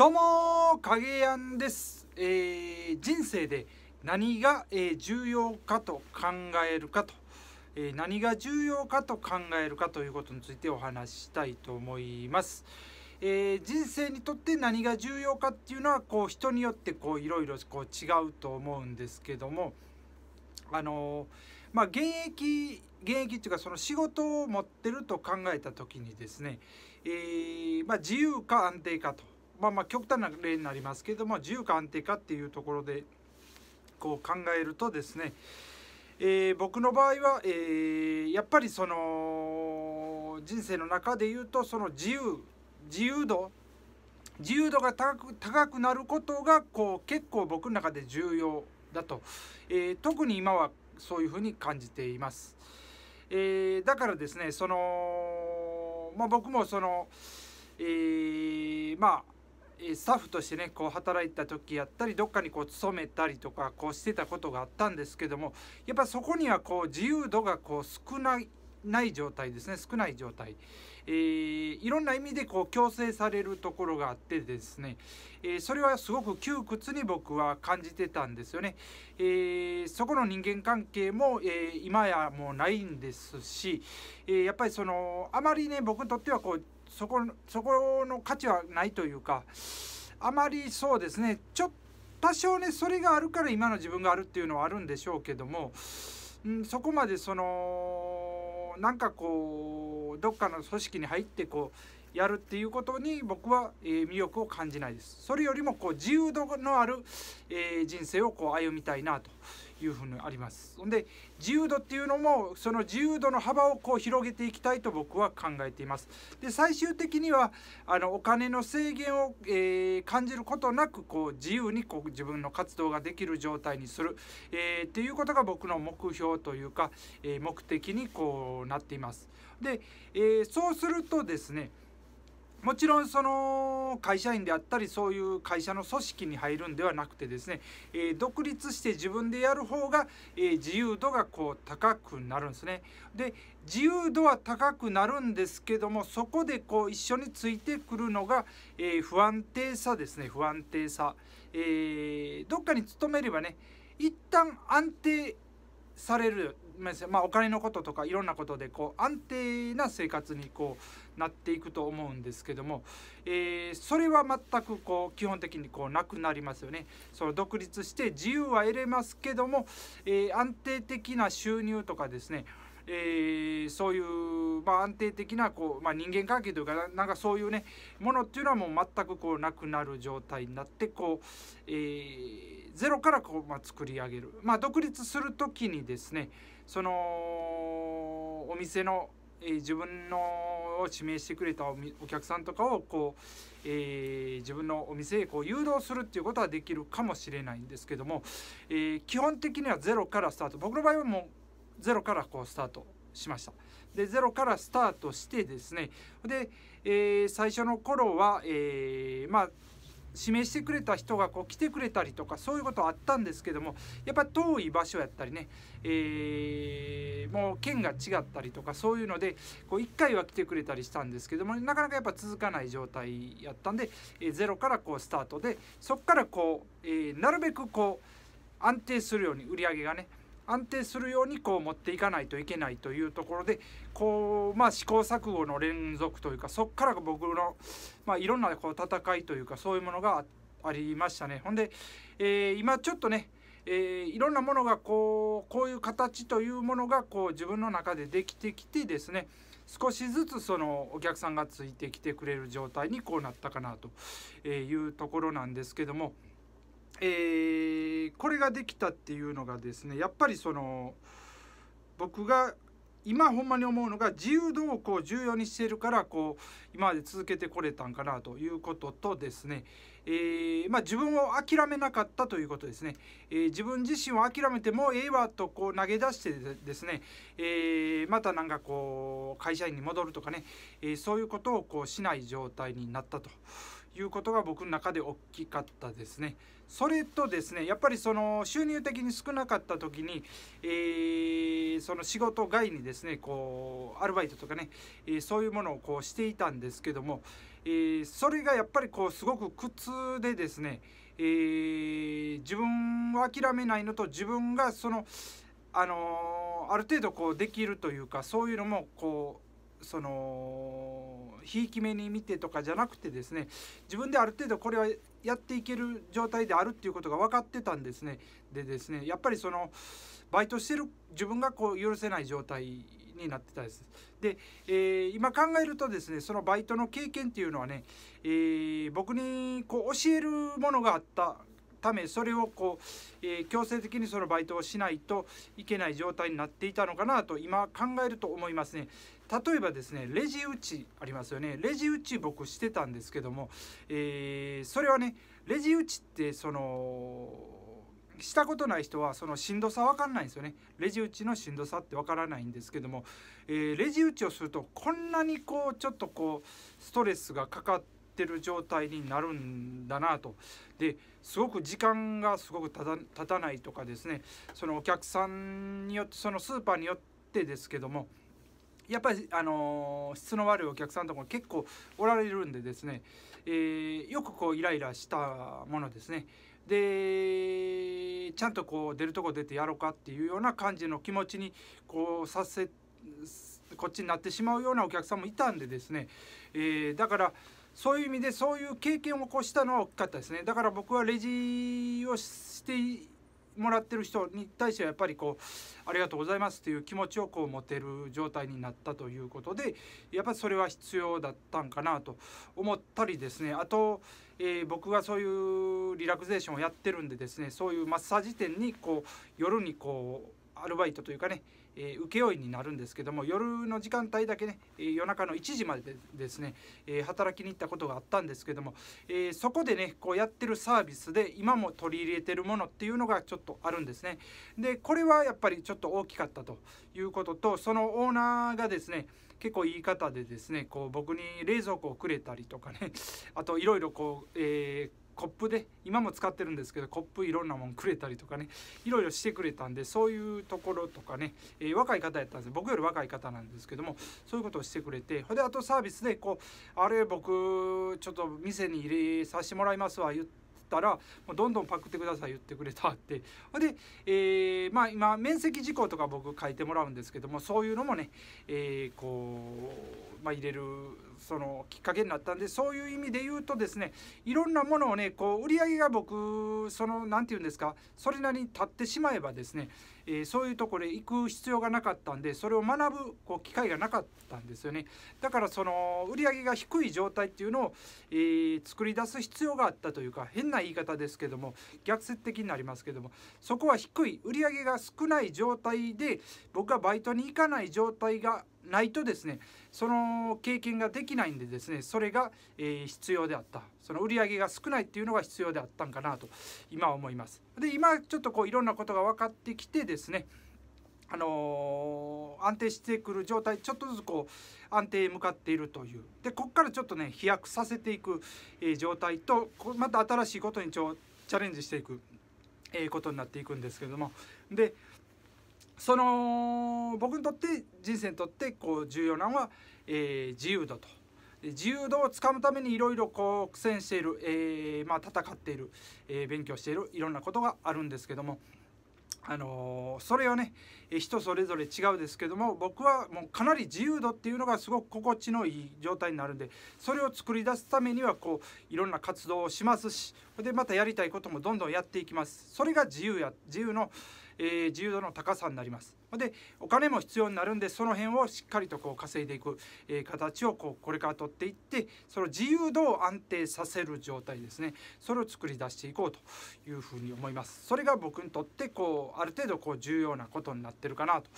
どうも影やんです、えー、人生で何が、えー、重要かと考えるかと、えー、何が重要かと考えるかということについてお話ししたいと思います、え人生にとって何が重要かっていうのはこう人によってこういろいろこう違うと思うんですけどもあのまあ、現役現役っていうかその仕事を持ってると考えた時にですね、えまあ、自由か安定かとまあまあ極端な例になりますけれども自由か安定かっていうところでこう考えるとですね、えー、僕の場合は、えー、やっぱりその人生の中で言うとその自由自由度自由度が高く高くなることがこう結構僕の中で重要だと、えー、特に今はそういうふうに感じています。えー、だからですねその、まあ、僕もその、えー、まあスタッフとしてねこう働いた時やったりどっかにこう勤めたりとかこうしてたことがあったんですけどもやっぱそこにはこう自由度がこう少ないない状態ですね少ない状態、えー、いろんな意味でこう強制されるところがあってですね、えー、それはすごく窮屈に僕は感じてたんですよね、えー、そこの人間関係も、え今やもうないんですし、えやっぱりそのあまりね僕にとってはこうそこそこの価値はないというかあまりそうですねちょっと多少ねそれがあるから今の自分があるっていうのはあるんでしょうけども、うん、そこまでそのなんかこうどっかの組織に入ってこうやるっていうことに僕は、えー、魅力を感じないですそれよりもこう自由度のある、えー、人生をこう歩みたいなというふうにありますんで自由度っていうのもその自由度の幅をこう広げていきたいと僕は考えていますで最終的にはあのお金の制限を、えー、感じることなくこう自由にこう自分の活動ができる状態にする、えー、っていうことが僕の目標というか、えー、目的にこうなっていますで、えー、そうするとですねもちろんその会社員であったりそういう会社の組織に入るんではなくてですね、えー、独立して自分でやる方が、えー、自由度がこう高くなるんですね。で自由度は高くなるんですけどもそこでこう一緒についてくるのが、えー、不安定さですね不安定さ、えどっかに勤めればね一旦安定されるまあ、お金のこととかいろんなことでこう安定な生活にこうなっていくと思うんですけども、えー、それは全くこう基本的にこうなくなりますよね。その独立して自由は得れますけども、えー、安定的な収入とかですねえー、そういう、まあ、安定的なこう、まあ、人間関係というかなんかそういうねものっていうのはもう全くこうなくなる状態になってこう、えー、ゼロからこう、まあ、作り上げる、まあ、独立する時にですねそのお店の、えー、自分のを指名してくれたおお客さんとかをこう、えー、自分のお店へこう誘導するっていうことはできるかもしれないんですけども、えー、基本的にはゼロからスタート僕の場合はもうゼロからこうスタートしました。でゼロからスタートしてですねで、えー、最初の頃は、えー、まあ指名してくれた人がこう来てくれたりとかそういうことあったんですけどもやっぱ遠い場所やったりね、えー、もう県が違ったりとかそういうのでこう1回は来てくれたりしたんですけどもなかなかやっぱ続かない状態やったんで、えー、ゼロからこうスタートでそこからこう、えなるべくこう安定するように売り上げがね安定するようにこう持っていかないといけないというところでこう、まあ、試行錯誤の連続というかそこから僕の、まあ、いろんなこう戦いというかそういうものがありましたね。ほんで、えー、今ちょっとねえいろんなものがこうこういう形というものがこう自分の中でできてきてですね少しずつそのお客さんがついてきてくれる状態にこうなったかなというところなんですけども。えー、これができたっていうのがですねやっぱりその僕が今ほんまに思うのが自由をこを重要にしているからこう今まで続けてこれたんかなということとですね、えー、まあ、自分を諦めなかったということですね、えー、自分自身を諦めてもええわとこう投げ出してですね、えー、またなんかこう会社員に戻るとかね、えそういうことをこうしない状態になったと。いうことが僕の中で大きかったですね。それとですねやっぱりその収入的に少なかった時に、えー、その仕事外にですねこうアルバイトとかね、えー、そういうものをこうしていたんですけども、えー、それがやっぱりこうすごく苦痛でですね、えー、自分を諦めないのと自分がそのあのある程度こうできるというかそういうのもこうそのひいき目に見てとかじゃなくてですね自分である程度これはやっていける状態であるっていうことが分かってたんですねでですねやっぱりそのバイトしてる自分がこう許せない状態になってたですで、えー、今考えるとですねそのバイトの経験っていうのはね、えー、僕にこう教えるものがあったためそれをこう、えー、強制的にそのバイトをしないといけない状態になっていたのかなと今考えると思いますね。例えばですねレジ打ちありますよねレジ打ち僕してたんですけども、えー、それはねレジ打ちってそのしたことない人はそのしんどさ分かんないんですよねレジ打ちのしんどさって分からないんですけども、えー、レジ打ちをするとこんなにこうちょっとこうストレスがかかってってる状態になるんだなとですごく時間がすごく経たないとかですねそのお客さんによってそのスーパーによってですけどもやっぱり、あの質の悪いお客さんとか結構おられるんでですね、えー、よくこうイライラしたものですねでちゃんとこう出るとこ出てやろうかっていうような感じの気持ちにこうさせこっちになってしまうようなお客さんもいたんでですね、えー、だからそういう意味でそういう経験をこうしたのは大きかったですねだから僕はレジをしてもらってる人に対してはやっぱりこうありがとうございますという気持ちをこう持てる状態になったということでやっぱりそれは必要だったんかなと思ったりですねあと、えー、僕がそういうリラクゼーションをやってるんでですねそういうマッサージ店にこう夜にこうアルバイトというかねえー、請負になるんですけども夜の時間帯だけね、え夜中の1時までですね、え働きに行ったことがあったんですけども、えそこでねこうやってるサービスで今も取り入れてるものっていうのがちょっとあるんですねでこれはやっぱりちょっと大きかったということとそのオーナーがですね結構言い方でですねこう僕に冷蔵庫をくれたりとかねあといろいろこう、えーコップで今も使ってるんですけどコップいろんなもんくれたりとかねいろいろしてくれたんでそういうところとかね、えー、若い方やったんです僕より若い方なんですけどもそういうことをしてくれてほであとサービスでこうあれ僕ちょっと店に入れさせてもらいますわ言って。たらもうどんどんパクってください言ってくれたってで、えー、まあ今面積事項とか僕書いてもらうんですけどもそういうのもね、えー、こう、まあ、入れるそのきっかけになったんでそういう意味で言うとですねいろんなものをねこう売り上げが僕その何て言うんですかそれなりに立ってしまえばですね、えー、そういうところへ行く必要がなかったんでそれを学ぶこう機会がなかったんですよねだからその売り上げが低い状態っていうのを、えー、作り出す必要があったというか変な言い方ですけども逆説的になりますけどもそこは低い売り上げが少ない状態で僕がバイトに行かない状態がないとですねその経験ができないんでですねそれが、え必要であったその売り上げが少ないっていうのが必要であったんかなと今思います。で今ちょっとこういろんなことが分かってきてですねあのー、安定してくる状態ちょっとずつこう安定へ向かっているというでこっからちょっとね飛躍させていく、えー、状態とまた新しいことにちょチャレンジしていく、えー、ことになっていくんですけどもでその僕にとって人生にとってこう重要なのは、えー、自由度と自由度をつかむためにいろいろ苦戦している、えー、まあ、戦っている、えー、勉強しているいろんなことがあるんですけども、あのー、それはね人それぞれ違うですけども僕はもうかなり自由度っていうのがすごく心地のいい状態になるんでそれを作り出すためにはこういろんな活動をしますしでまたやりたいこともどんどんやっていきます。それが自由や自由の、えー、自由度の高さになります。でお金も必要になるんでその辺をしっかりとこう稼いでいく、えー、形をこうこれから取っていってその自由度を安定させる状態ですねそれを作り出していこうというふうに思います。それが僕にとってこうある程度こう重要なことになってるかなと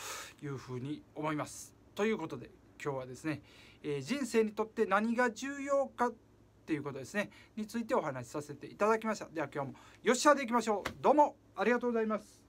いうふうに思います。ということで今日はですね、えー、人生にとって何が重要かっていうことですねについてお話しさせていただきましたでは今日もよっしゃでいきましょうどうもありがとうございます